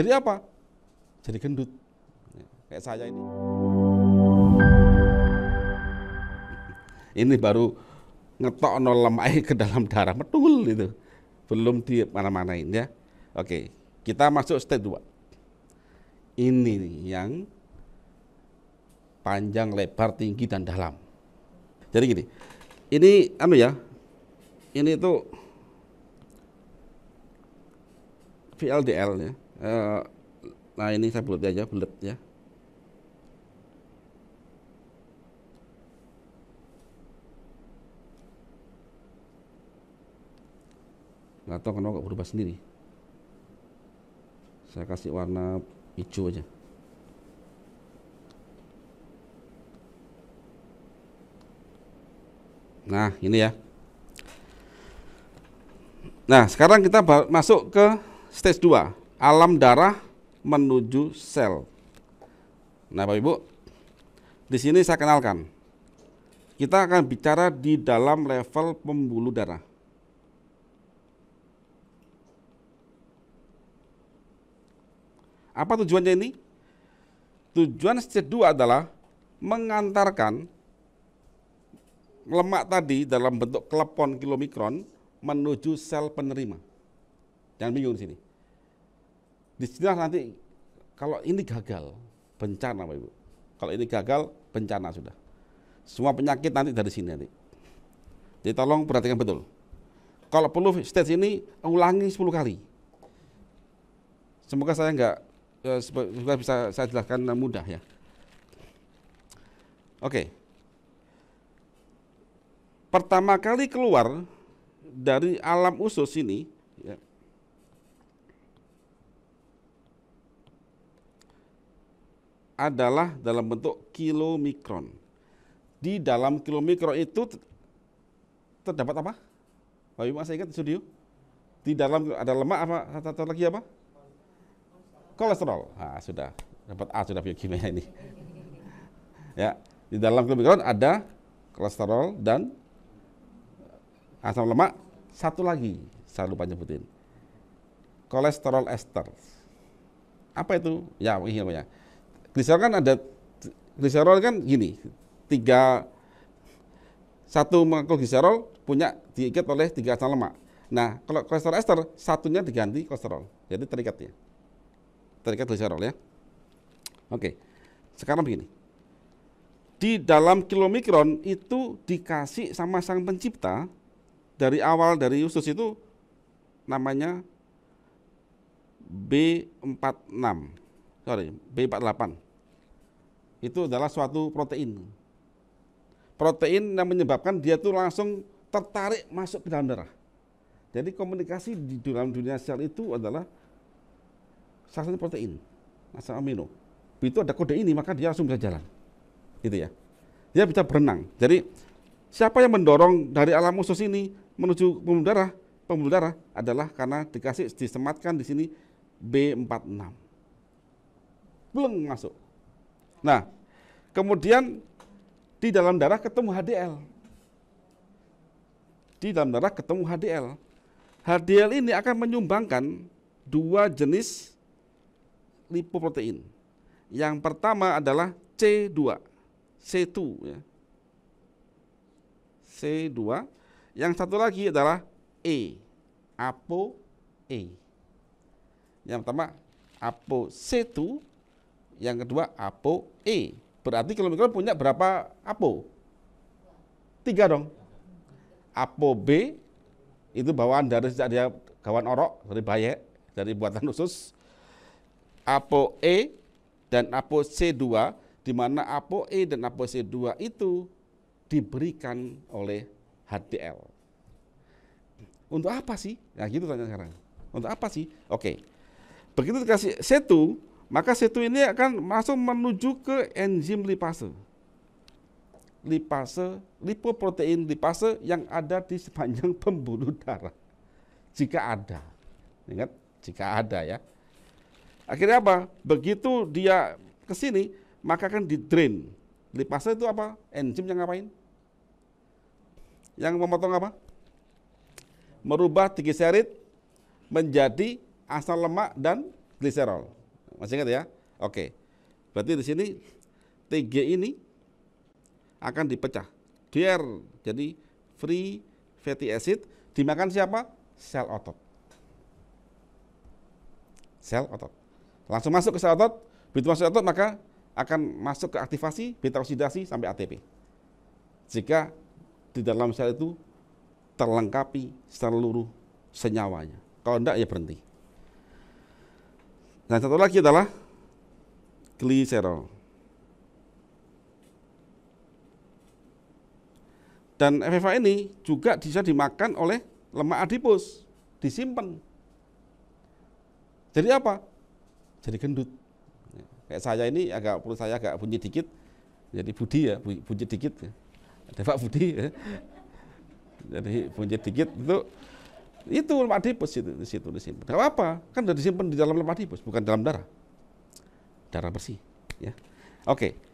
Jadi apa? Jadi gendut. Kayak saya ini. Ini baru ngetok nol lemai ke dalam darah betul itu. Belum di mana-manain ya. Oke, kita masuk step 2. Ini nih yang panjang, lebar, tinggi dan dalam. Jadi gini. Ini anu ya. Ini tuh VLDL ya Eh, nah ini saya bulat aja bulat ya nggak tahu kenapa nggak berubah sendiri saya kasih warna hijau aja nah ini ya nah sekarang kita masuk ke stage 2 alam darah menuju sel. Nah, Bapak Ibu, di sini saya kenalkan. Kita akan bicara di dalam level pembuluh darah. Apa tujuannya ini? Tujuan stage 2 adalah mengantarkan lemak tadi dalam bentuk klepon kilomikron menuju sel penerima. Jangan bingung di sini di sini nanti kalau ini gagal bencana Pak Ibu. Kalau ini gagal bencana sudah. Semua penyakit nanti dari sini nanti. Jadi tolong perhatikan betul. Kalau perlu stage ini ulangi 10 kali. Semoga saya enggak eh, semoga bisa saya jelaskan mudah ya. Oke. Pertama kali keluar dari alam usus ini adalah dalam bentuk kilomikron. Di dalam kilomikron itu terdapat apa? Bayu masih saya ingat studio. Di dalam ada lemak apa satu lagi apa? Kolesterol. Ah, sudah dapat A sudah biokimia ini. ya, di dalam kilomikron ada kolesterol dan eh, asam lemak satu lagi saya lupa nyebutin kolesterol ester apa itu ya ini ya? Gliserol kan ada gliserol kan gini, tiga satu gliserol punya diikat oleh tiga asam lemak. Nah, kalau kolesterol ester satunya diganti kolesterol, jadi terikatnya terikat gliserol ya. Oke, sekarang begini. Di dalam kilomikron itu dikasih sama sang pencipta dari awal dari usus itu namanya B46 sorry, B48. Itu adalah suatu protein. Protein yang menyebabkan dia tuh langsung tertarik masuk ke dalam darah. Jadi komunikasi di dalam dunia sel itu adalah salah satu protein, asam amino. Itu ada kode ini, maka dia langsung bisa jalan. Gitu ya. Dia bisa berenang. Jadi siapa yang mendorong dari alam usus ini menuju pembuluh darah? Pembuluh darah adalah karena dikasih disematkan di sini B46 belum masuk. Nah, kemudian di dalam darah ketemu HDL. Di dalam darah ketemu HDL. HDL ini akan menyumbangkan dua jenis lipoprotein. Yang pertama adalah C2, C2 ya. C2, yang satu lagi adalah E, apo E. Yang pertama apo C2, yang kedua apo E. Berarti kalau kilometer punya berapa apo? Tiga dong. Apo B itu bawaan dari sejak dia kawan orok dari bayek dari buatan khusus. Apo E dan apo C2 di mana apo E dan apo C2 itu diberikan oleh HDL. Untuk apa sih? Nah gitu tanya sekarang. Untuk apa sih? Oke. Begitu dikasih C2 maka situ ini akan masuk menuju ke enzim lipase. Lipase, lipoprotein lipase yang ada di sepanjang pembuluh darah. Jika ada. Ingat, jika ada ya. Akhirnya apa? Begitu dia ke sini, maka akan di drain. Lipase itu apa? Enzim yang ngapain? Yang memotong apa? Merubah triglycerid menjadi asam lemak dan gliserol. Masih ingat ya? Oke. Berarti di sini TG ini akan dipecah. DR jadi free fatty acid dimakan siapa? Sel otot. Sel otot. Langsung masuk ke sel otot, begitu masuk otot maka akan masuk ke aktivasi beta oksidasi sampai ATP. Jika di dalam sel itu terlengkapi seluruh senyawanya. Kalau tidak ya berhenti. Dan nah, satu lagi adalah gliserol. Dan FFA ini juga bisa dimakan oleh lemak adipos, disimpan. Jadi apa? Jadi gendut. Kayak saya ini agak perut saya agak bunyi dikit, jadi budi ya, bunyi dikit. Ada Pak Budi ya. Jadi bunyi dikit itu itu lemak adipus itu di situ disimpan. Gak apa-apa, kan sudah disimpan di dalam lemak adipus, bukan dalam darah. Darah bersih, ya. Oke. Okay.